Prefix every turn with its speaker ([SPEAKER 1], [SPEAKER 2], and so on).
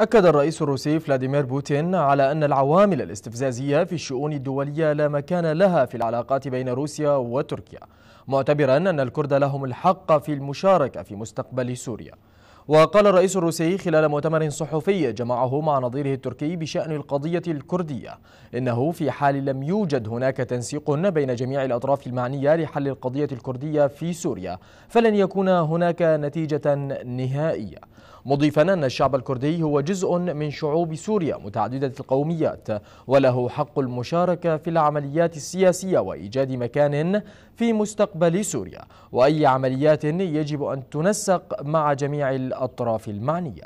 [SPEAKER 1] أكد الرئيس الروسي فلاديمير بوتين على أن العوامل الاستفزازية في الشؤون الدولية لا مكان لها في العلاقات بين روسيا وتركيا معتبرا أن الكرد لهم الحق في المشاركة في مستقبل سوريا وقال الرئيس الروسي خلال مؤتمر صحفي جمعه مع نظيره التركي بشأن القضية الكردية إنه في حال لم يوجد هناك تنسيق بين جميع الأطراف المعنية لحل القضية الكردية في سوريا فلن يكون هناك نتيجة نهائية مضيفا أن الشعب الكردي هو جزء من شعوب سوريا متعددة القوميات وله حق المشاركة في العمليات السياسية وإيجاد مكان في مستقبل سوريا وأي عمليات يجب أن تنسق مع جميع الأطراف الأطراف المعنية